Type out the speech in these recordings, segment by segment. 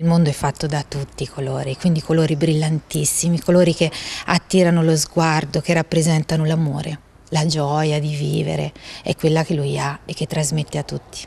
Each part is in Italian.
Il mondo è fatto da tutti i colori, quindi colori brillantissimi, colori che attirano lo sguardo, che rappresentano l'amore, la gioia di vivere, è quella che lui ha e che trasmette a tutti.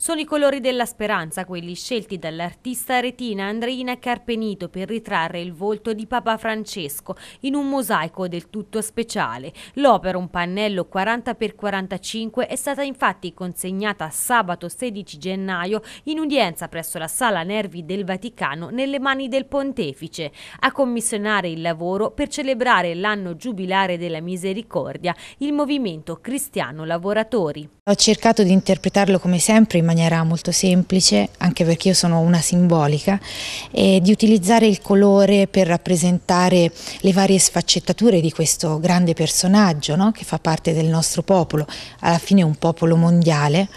Sono i colori della speranza quelli scelti dall'artista retina Andreina Carpenito per ritrarre il volto di Papa Francesco in un mosaico del tutto speciale. L'opera, un pannello 40x45, è stata infatti consegnata sabato 16 gennaio in udienza presso la Sala Nervi del Vaticano nelle mani del Pontefice, a commissionare il lavoro per celebrare l'anno giubilare della misericordia, il movimento cristiano lavoratori. Ho cercato di interpretarlo come sempre in maniera molto semplice, anche perché io sono una simbolica, e di utilizzare il colore per rappresentare le varie sfaccettature di questo grande personaggio no? che fa parte del nostro popolo, alla fine un popolo mondiale,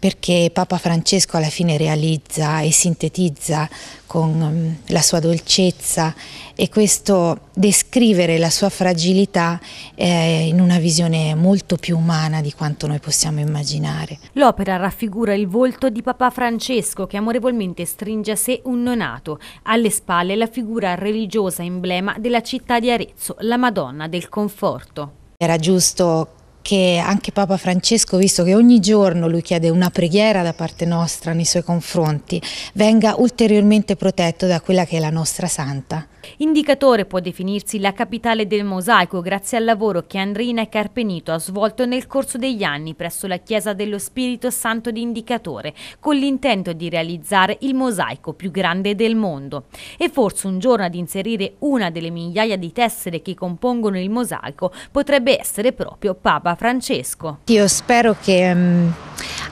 perché Papa Francesco alla fine realizza e sintetizza con mm, la sua dolcezza e questo descrivere la sua fragilità eh, in una visione molto più umana di quanto noi possiamo immaginare. L'opera raffigura il volto di Papa Francesco che amorevolmente stringe a sé un nonato, alle spalle la figura religiosa emblema della città di Arezzo, la Madonna del Conforto. Era giusto che anche Papa Francesco, visto che ogni giorno lui chiede una preghiera da parte nostra nei suoi confronti, venga ulteriormente protetto da quella che è la nostra santa. Indicatore può definirsi la capitale del mosaico grazie al lavoro che Andrina Carpenito ha svolto nel corso degli anni presso la Chiesa dello Spirito Santo di Indicatore con l'intento di realizzare il mosaico più grande del mondo e forse un giorno ad inserire una delle migliaia di tessere che compongono il mosaico potrebbe essere proprio Papa Francesco. Io spero che mm,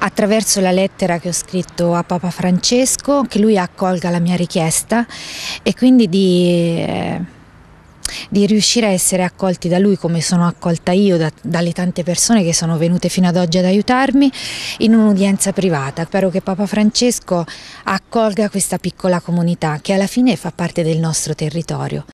attraverso la lettera che ho scritto a Papa Francesco che lui accolga la mia richiesta e quindi di... Eh, di riuscire a essere accolti da lui come sono accolta io da, dalle tante persone che sono venute fino ad oggi ad aiutarmi in un'udienza privata. Spero che Papa Francesco accolga questa piccola comunità che alla fine fa parte del nostro territorio.